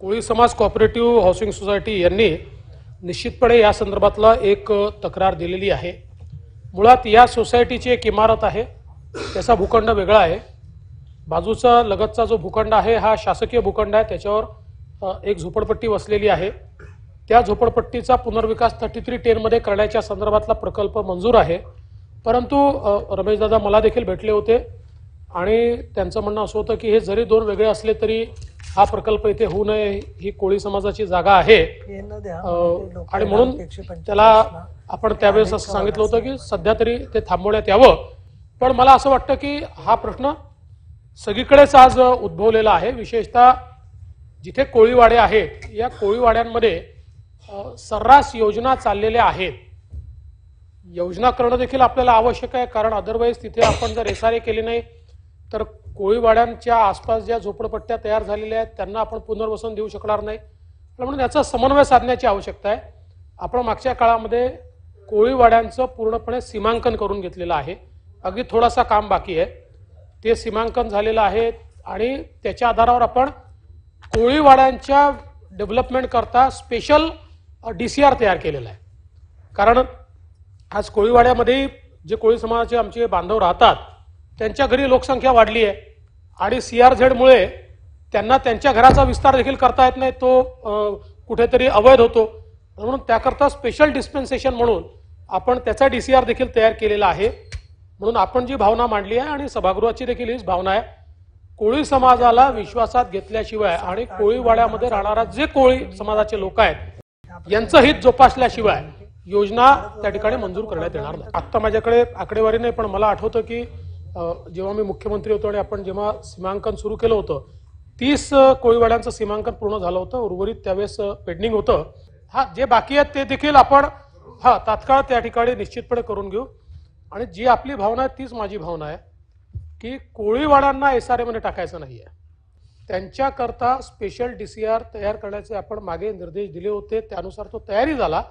कोळी समाज cooperative housing society यांनी निश्चितपणे या संदर्भातला एक तक्रार दिलेली आहे मुळात या सोसायटीची एक इमारत आहे त्याचा भूखंड वेगळा आहे बाजूचा लगतचा जो भूखंड आहे हा शासकीय भूखंड आहे त्याच्यावर एक झोपडपट्टी वसलेली आहे त्या झोपडपट्टीचा पुनर्विकास थर्टी थ्री टेनमध्ये करण्याच्या संदर्भातला प्रकल्प मंजूर आहे परंतु रमेशदादा मला देखील भेटले होते आणि त्यांचं म्हणणं असं होतं की हे जरी दोन वेगळे असले तरी हा प्रकल्प इथे होऊ नये ही कोळी समाजाची जागा आहे म्हणजे आणि म्हणून त्याला आपण त्यावेळेस असं सांगितलं होतं की सध्या तरी ते थांबवण्यात यावं पण मला असं वाटतं की हा प्रश्न सगळीकडेच आज उद्भवलेला आहे विशेषतः जिथे कोळीवाडे आहेत या कोळीवाड्यांमध्ये सर्रास योजना चाललेल्या आहेत योजना करणं देखील आपल्याला आवश्यक आहे कारण अदरवाईज तिथे आपण जर एसआरए केली नाही तर कोळीवाड्यांच्या आसपास ज्या झोपडपट्ट्या तयार झालेल्या आहेत त्यांना आपण पुनर्वसन देऊ शकणार नाही म्हणून याचा समन्वय साधण्याची आवश्यकता आहे आपण मागच्या काळामध्ये कोळीवाड्यांचं पूर्णपणे सीमांकन करून घेतलेलं आहे अगदी थोडासा काम बाकी आहे ते सीमांकन झालेलं आहे आणि त्याच्या आधारावर आपण कोळीवाड्यांच्या डेव्हलपमेंट करता स्पेशल डी सी आर तयार केलेला आहे कारण आज कोळीवाड्यामध्ये जे कोळी समाजाचे आमचे बांधव राहतात त्यांच्या घरी लोकसंख्या वाढली आहे आणि सी त्यांना त्यांच्या घराचा विस्तार देखील करता येत नाही तो कुठेतरी अवैध होतो म्हणून त्याकरता स्पेशल डिस्पेन्सेशन म्हणून आपण त्याचा डी सी आर देखील तयार केलेला आहे म्हणून आपण जी भावना मांडली आहे आणि सभागृहाची देखील हीच भावना आहे कोळी समाजाला विश्वासात घेतल्याशिवाय आणि कोळीवाड्यामध्ये राहणारा जे कोळी समाजाचे लोक आहेत यांचं हित जोपासल्याशिवाय योजना त्या ठिकाणी मंजूर करण्यात येणार नाही आत्ता माझ्याकडे आकडेवारी नाही पण मला आठवतं की जेव्हा मी मुख्यमंत्री होतो आणि आपण जेव्हा सीमांकन सुरू केलं होतं तीस कोळीवाड्यांचं सीमांकन पूर्ण झालं होतं उर्वरित त्यावेळेस पेंडिंग होतं हा जे बाकी आहेत ते देखील आपण हा तात्काळ त्या ठिकाणी निश्चितपणे करून घेऊ आणि जी आपली भावना आहे तीच माझी भावना आहे की कोळीवाड्यांना एस आर एमध्ये टाकायचं नाही आहे त्यांच्याकरता स्पेशल डी सी आर तयार करण्याचे आपण मागे निर्देश दिले होते त्यानुसार तो तयारी झाला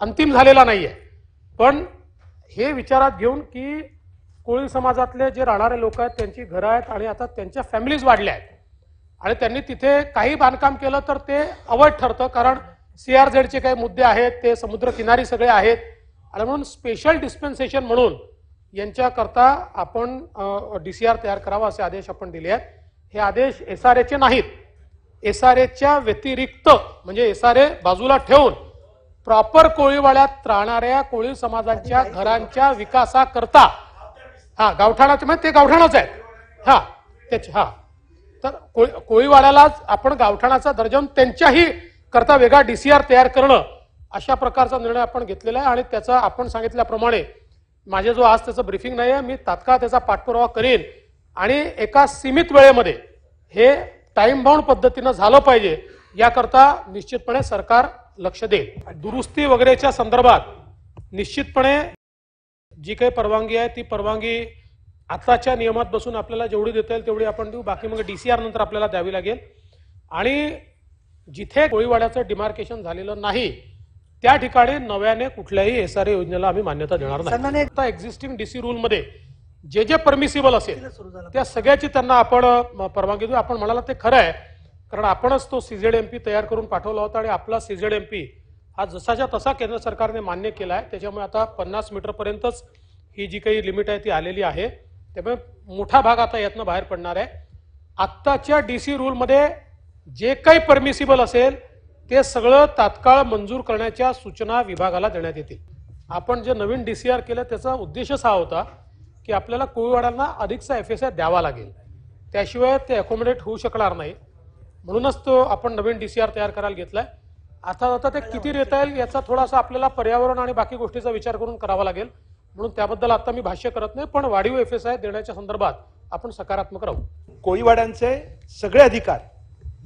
अंतिम झालेला नाही आहे पण हे विचारात घेऊन की कोळी समाजातले जे राहणारे लोक आहेत त्यांची घरं आहेत आणि आता त्यांच्या फॅमिलीज वाढल्या आहेत आणि त्यांनी तिथे काही बांधकाम केलं तर ते अवैध ठरतं कारण सी आर झेडचे काही मुद्दे आहेत ते समुद्रकिनारी सगळे आहेत आणि म्हणून स्पेशल डिस्पेन्सेशन म्हणून यांच्याकरता आपण डी सी आर तयार करावा असे आदेश आपण दिले आहेत हे आदेश एस आर एचे नाहीत एस आर एच्या व्यतिरिक्त म्हणजे एस आर ए बाजूला ठेवून प्रॉपर कोळीवाड्यात राहणाऱ्या कोळी समाजाच्या घरांच्या विकासाकरता हा गावठाणाचे म्हणजे ते गावठाणाच आहेत हा त्याचे हा तर कोळीवाड्यालाच आपण गावठाणाचा दर्जा त्यांच्याही करता वेगळा डीसीआर तयार करणं अशा प्रकारचा निर्णय आपण घेतलेला आहे आणि त्याचा आपण सांगितल्याप्रमाणे माझे जो आज त्याचं ब्रीफिंग नाही आहे मी तात्काळ त्याचा पाठपुरावा करेन आणि एका सीमित वेळेमध्ये हे टाइम बाउंड पद्धतीनं झालं पाहिजे याकरता निश्चितपणे सरकार लक्ष देईल दुरुस्ती वगैरेच्या संदर्भात निश्चितपणे जी काही परवानगी आहे ती परवानगी आत्ताच्या नियमात बसून आपल्याला जेवढी देता येईल तेवढी आपण देऊ बाकी मग डी नंतर आपल्याला द्यावी लागेल आणि जिथे गोळीवाड्याचं डिमार्केशन झालेलं नाही त्या ठिकाणी नव्याने कुठल्याही ए योजनेला आम्ही मान्यता देणार नाही एक्झिस्टिंग डीसी रूलमध्ये जे जे परमिसिबल असेल त्या सगळ्याची त्यांना आपण परवानगी देऊ आपण म्हणाला ते खरं आहे कारण आपणच तो सीझेड एमपी पी तयार करून पाठवला होता आणि आपला सीझेड एम पी हा जसाच्या तसा केंद्र सरकारने मान्य केला आहे त्याच्यामुळे आता पन्नास मीटरपर्यंतच ही जी काही लिमिट आहे ती आलेली आहे त्यामुळे मोठा भाग आता यातनं बाहेर पडणार आहे आत्ताच्या डी सी रूलमध्ये जे काही परमिसिबल असेल ते सगळं तात्काळ मंजूर करण्याच्या सूचना विभागाला देण्यात येतील आपण जे नवीन डी सी आर केलं त्याचा उद्देशच हा होता की आपल्याला कोळीवाड्यांना अधिकचा एफ एस आय द्यावा लागेल त्याशिवाय ते अकोमोडेट होऊ शकणार नाही म्हणूनच तो आपण नवीन डी सी आर तयार करायला घेतला आहे आता आता ते किती देता येईल याचा थोडासा आपल्याला पर्यावरण आणि बाकी गोष्टीचा विचार करून करावा लागेल म्हणून त्याबद्दल आता मी भाष्य करत नाही पण वाढीव एफ एस आय देण्याच्या संदर्भात आपण सकारात्मक राहू कोळीवाड्यांचे सगळे अधिकार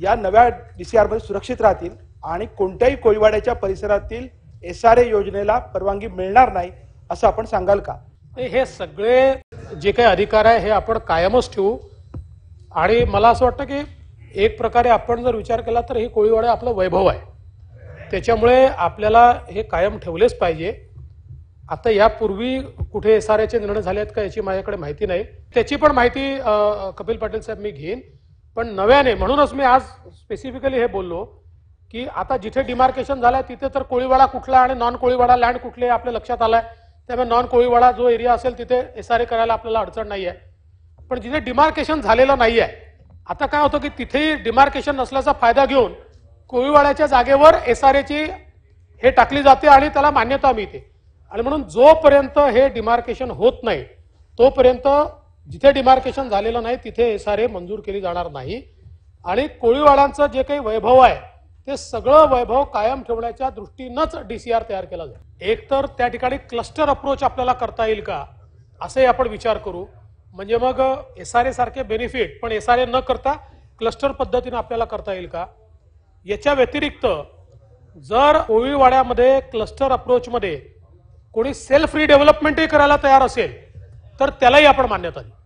या नव्या डी सी आरमध्ये सुरक्षित राहतील आणि कोणत्याही कोळीवाड्याच्या परिसरातील एस आर ए योजनेला परवानगी मिळणार नाही असं आपण सांगाल का हे सगळे जे काही अधिकार आहे हे आपण कायमच ठेवू आणि मला असं वाटतं की एक प्रकारे आपण जर विचार केला तर हे कोळीवाडे आपलं वैभव आहे त्याच्यामुळे आपल्याला हे कायम ठेवलेच पाहिजे आता यापूर्वी कुठे एस आर एचे निर्णय झाले आहेत का याची माझ्याकडे माहिती नाही त्याची पण माहिती कपिल पाटील साहेब मी घेईन पण नव्याने म्हणूनच मी आज स्पेसिफिकली हे बोललो की आता जिथे डिमार्केशन झालं तिथे तर कोळीवाडा कुठला आणि नॉन कोळीवाडा लँड कुठले आपल्या लक्षात आलाय त्यामुळे नॉन कोळीवाडा जो एरिया असेल तिथे एस आर ए करायला आपल्याला अडचण नाही आहे पण जिथे डिमार्केशन झालेलं नाही आहे आता काय होतं की तिथेही डिमार्केशन नसल्याचा फायदा घेऊन कोळीवाड्याच्या जागेवर एची हे टाकली जाते आणि त्याला मान्यता मिळते आणि म्हणून जोपर्यंत हे डिमार्केशन होत नाही तोपर्यंत जिथे डिमार्केशन झालेलं नाही तिथे एसआरए मंजूर केली जाणार नाही आणि कोळीवाड्यांचं जे काही वैभव आहे ते सगळं वैभव कायम ठेवण्याच्या दृष्टीनंच डीसीआर तयार केला जाईल एकतर त्या ठिकाणी क्लस्टर अप्रोच आपल्याला करता येईल का असंही आपण विचार करू म्हणजे मग एसआरए सारखे बेनिफिट पण एसआरए न करता क्लस्टर पद्धतीने आपल्याला करता येईल का याच्या व्यतिरिक्त जर ओवीवाड्यामध्ये क्लस्टर अप्रोचमध्ये कोणी सेल्फ रिडेव्हलपमेंटही करायला तयार असेल तर त्यालाही आपण मान्यता दिली